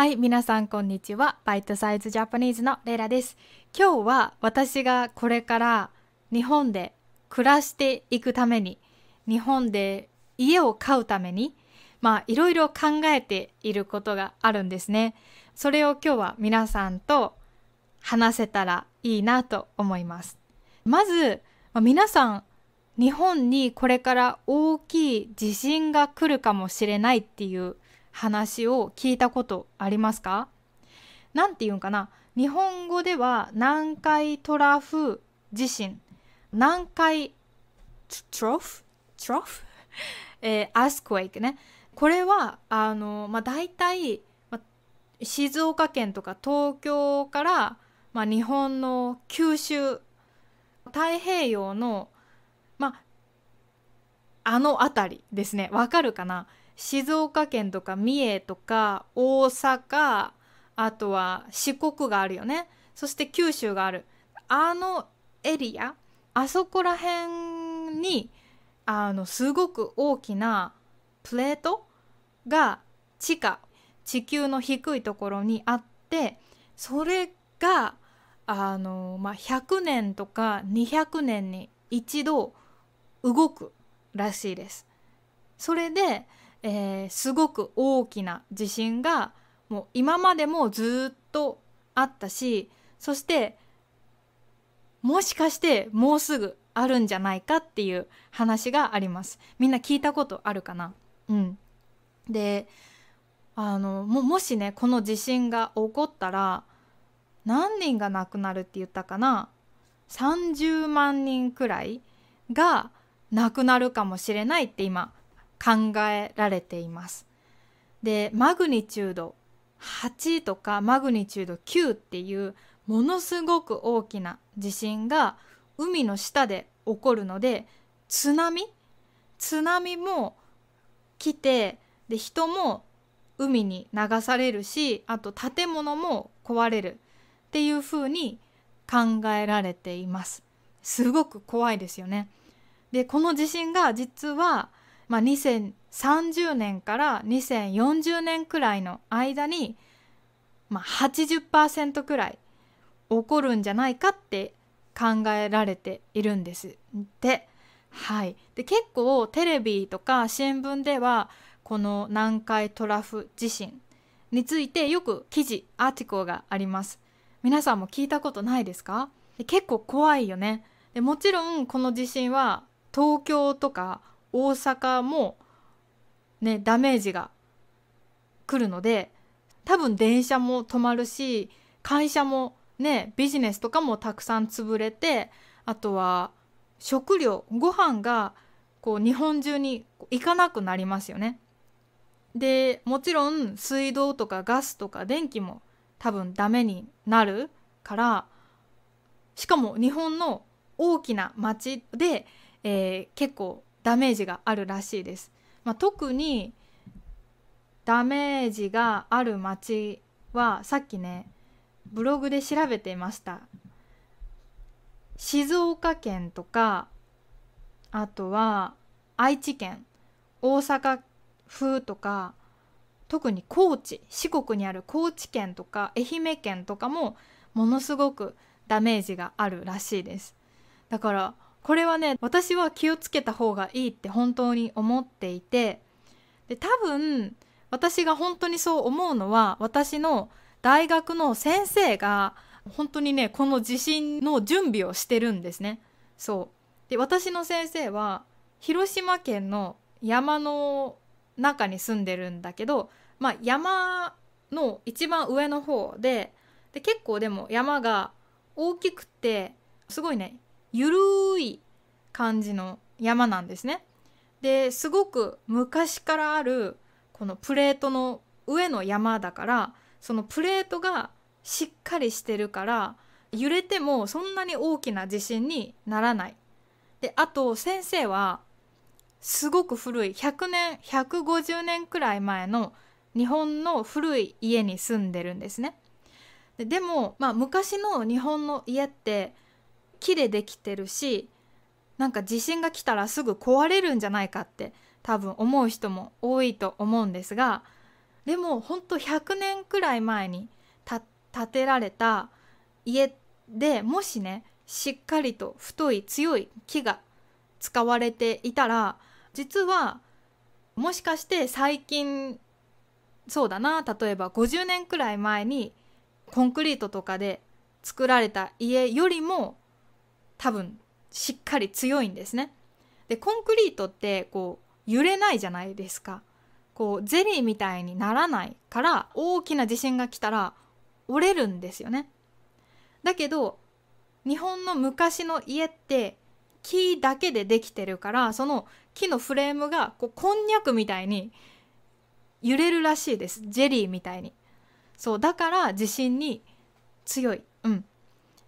はい、皆さんこんにちは。バイトサイズジャパニーズのレイラです。今日は私がこれから日本で暮らしていくために、日本で家を買うために、まあいろいろ考えていることがあるんですね。それを今日は皆さんと話せたらいいなと思います。まず、まあ、皆さん日本にこれから大きい地震が来るかもしれないっていう話を聞いたことありますか何て言うんかな日本語では南海トラフ地震南海トロフトロフ、えー、アスクエイクねこれはあの、まあ、大体、ま、あ、静岡県とか東京から、まあ、日本の九州太平洋の、まあ、あの辺りですねわかるかな静岡県とか三重とか大阪あとは四国があるよねそして九州があるあのエリアあそこら辺にあのすごく大きなプレートが地下地球の低いところにあってそれがあの、まあ、100年とか200年に一度動くらしいです。それでえー、すごく大きな地震がもう今までもずっとあったしそしてもしかしてもうすぐあるんじゃないかっていう話がありますみんな聞いたことあるかなうんであのももしねこの地震が起こったら何人が亡くなるって言ったかな30万人くらいが亡くなるかもしれないって今考えられています。でマグニチュード8とかマグニチュード9っていうものすごく大きな地震が海の下で起こるので津波津波も来てで人も海に流されるしあと建物も壊れるっていうふうに考えられています。すごく怖いですよね。でこの地震が実はまあ、2030年から2040年くらいの間に、まあ80、くらい起こるんじゃないかって考えられているんです。で,、はい、で結構テレビとか新聞ではこの南海トラフ地震についてよく記事アーティコがあります。皆さんも聞いたことないですか結構怖いよねでもちろんこの地震は東京とか大阪もねダメージが来るので多分電車も止まるし会社もねビジネスとかもたくさん潰れてあとは食料ご飯がこう日本中に行かなくなりますよね。でもちろん水道とかガスとか電気も多分ダメになるからしかも日本の大きな町で、えー、結構ダメージがあるらしいです。まあ、特にダメージがある町はさっきねブログで調べていました静岡県とかあとは愛知県大阪府とか特に高知四国にある高知県とか愛媛県とかもものすごくダメージがあるらしいですだからこれはね私は気をつけた方がいいって本当に思っていてで多分私が本当にそう思うのは私の大学の先生が本当にねこの地震の準備をしてるんですね。そうで私の先生は広島県の山の中に住んでるんだけど、まあ、山の一番上の方でで結構でも山が大きくてすごいねゆるい感じの山なんですね。ですごく昔からあるこのプレートの上の山だからそのプレートがしっかりしてるから揺れてもそんなに大きな地震にならない。であと先生はすごく古い100年150年くらい前の日本の古い家に住んでるんですね。でも、まあ、昔の日本の家って木でできてるしなんか地震が来たらすぐ壊れるんじゃないかって多分思う人も多いと思うんですがでもほんと100年くらい前に建てられた家でもしねしっかりと太い強い木が使われていたら実はもしかして最近そうだな例えば50年くらい前にコンクリートとかで作られた家よりも多分しっかり強いんですね。でコンクリートってこう揺れないじゃないですか。こうゼリーみたいにならないから大きな地震が来たら折れるんですよね。だけど日本の昔の家って木だけでできてるからその木のフレームがこうこんにゃくみたいに揺れるらしいですジェリーみたいにそうだから地震に強いうん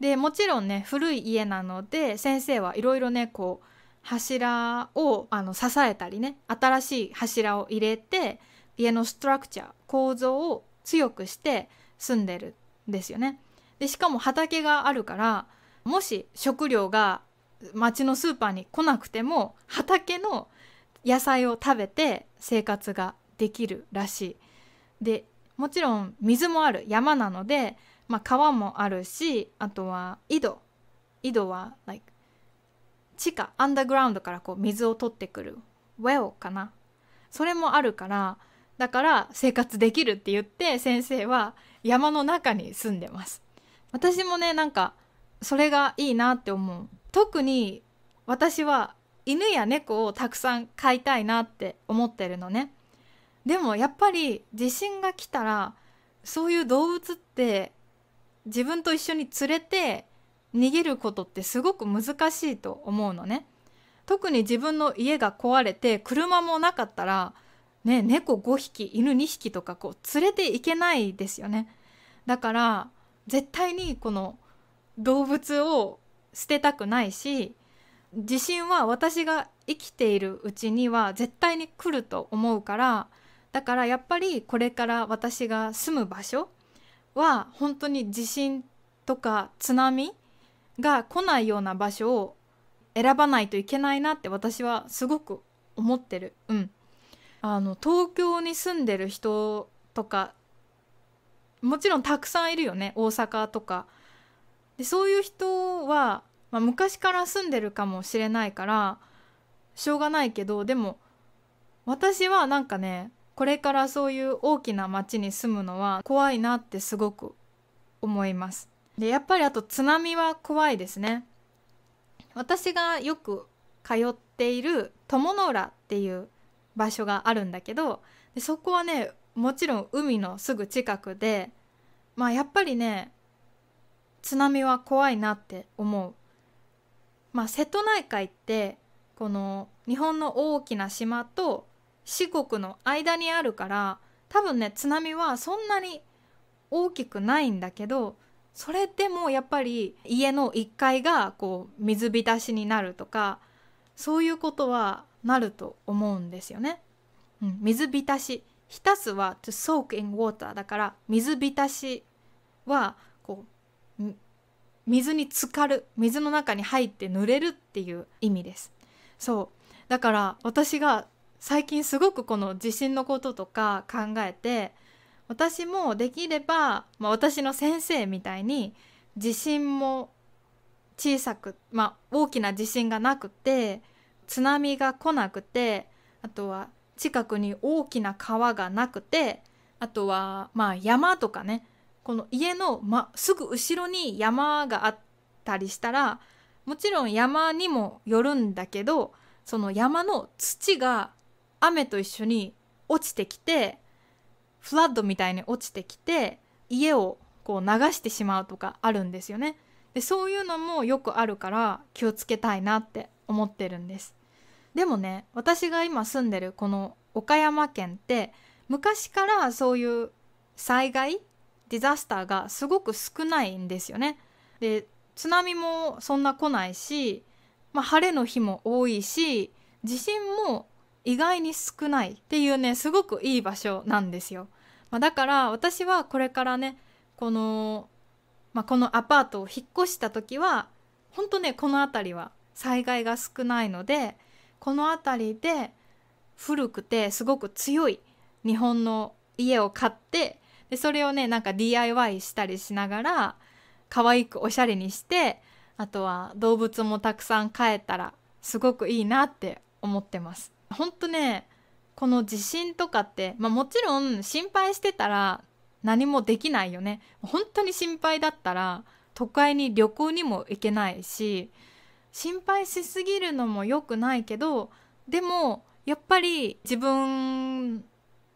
でもちろんね古い家なので先生はいろいろねこう柱をあの支えたりね新しい柱を入れて家のストラクチャー構造を強くして住んでるんですよね。でしかも畑があるからもし食料が町のスーパーに来なくても畑の野菜を食べて生活ができるらしい。でもちろん水もある山なのでまあ、川もあるしあとは井戸井戸は、like、地下アンダーグラウンドからこう水を取ってくる well かなそれもあるからだから生活できるって言って先生は山の中に住んでます私もねなんかそれがいいなって思う特に私は犬や猫をたくさん飼いたいなって思ってるのねでもやっぱり地震が来たらそういう動物って自分と一緒に連れて逃げることってすごく難しいと思うのね。特に自分の家が壊れて車もなかったら、ね、猫5匹犬2匹とかこう連れていけないですよね。だから絶対にこの動物を捨てたくないし地震は私が生きているうちには絶対に来ると思うからだからやっぱりこれから私が住む場所は本当に地震とか津波が来ないような場所を選ばないといけないなって私はすごく思ってる。うん、あの東京に住んでる人とかもちろんたくさんいるよね大阪とか。でそういう人は、まあ、昔から住んでるかもしれないからしょうがないけどでも私はなんかねこれからそういう大きな町に住むのは怖いなってすごく思います。でやっぱりあと津波は怖いですね。私がよく通っている友の浦っていう場所があるんだけどでそこはねもちろん海のすぐ近くでまあやっぱりね津波は怖いなって思う。まあ、瀬戸内海ってこの日本の大きな島と四国の間にあるから多分ね津波はそんなに大きくないんだけどそれでもやっぱり家の1階がこう水浸しになるとかそういうことはなると思うんですよね。うん、水浸し浸すは to soak in water だから水浸しはこう水に浸かる水の中に入って濡れるっていう意味です。そうだから私が最近すごくこの地震のこととか考えて私もできれば、まあ、私の先生みたいに地震も小さく、まあ、大きな地震がなくて津波が来なくてあとは近くに大きな川がなくてあとはまあ山とかねこの家の、ま、すぐ後ろに山があったりしたらもちろん山にもよるんだけどその山の土が雨と一緒に落ちてきてフラッドみたいに落ちてきて家をこう流してしまうとかあるんですよねでそういうのもよくあるから気をつけたいなって思ってるんですでもね私が今住んでるこの岡山県って昔からそういう災害ディザスターがすごく少ないんですよねで津波もそんな来ないし、まあ、晴れの日も多いし地震も意外に少ないっていうねすごくいい場所なんですよ。まあ、だから私はこれからねこの、まあ、このアパートを引っ越した時は本当ねこの辺りは災害が少ないのでこの辺りで古くてすごく強い日本の家を買ってでそれをねなんか DIY したりしながら可愛くおしゃれにしてあとは動物もたくさん飼えたらすごくいいなって思ってます。本当ねこの地震とかって、まあ、もちろん心配してたら何もできないよね本当に心配だったら都会に旅行にも行けないし心配しすぎるのも良くないけどでもやっぱり自分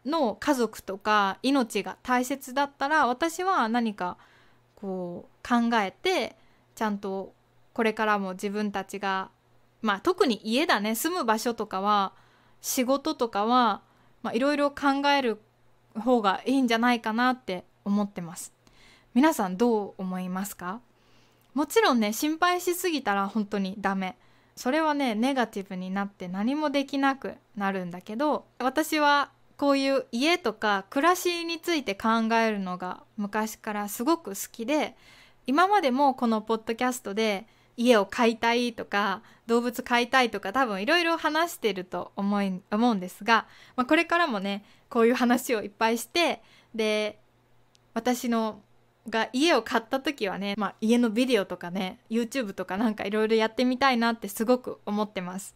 の家族とか命が大切だったら私は何かこう考えてちゃんとこれからも自分たちがまあ特に家だね住む場所とかは仕事とかはいろいろ考える方がいいんじゃないかなって思ってます。皆さんどう思いますかもちろんね心配しすぎたら本当にダメ。それはねネガティブになって何もできなくなるんだけど私はこういう家とか暮らしについて考えるのが昔からすごく好きで今までもこのポッドキャストで家を買いたいとか動物飼いたいとか多分いろいろ話してると思い思うんですが、まあ、これからもねこういう話をいっぱいしてで私のが家を買った時はね、まあ、家のビデオとかね YouTube とかなんかいろいろやってみたいなってすごく思ってます。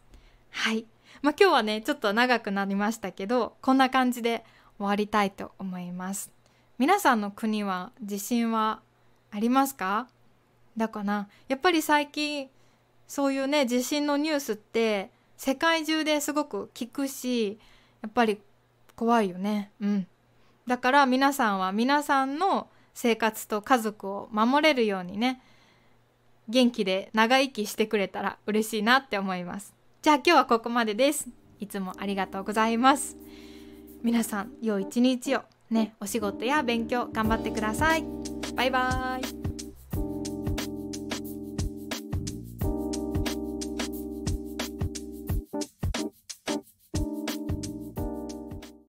はい、まあ、今日はねちょっと長くなりましたけどこんな感じで終わりたいと思います。皆さんの国は地震はありますかだからやっぱり最近そういうね地震のニュースって世界中ですごく聞くしやっぱり怖いよねうんだから皆さんは皆さんの生活と家族を守れるようにね元気で長生きしてくれたら嬉しいなって思いますじゃあ今日はここまでですいつもありがとうございます皆さん良い一日をねお仕事や勉強頑張ってくださいバイバーイ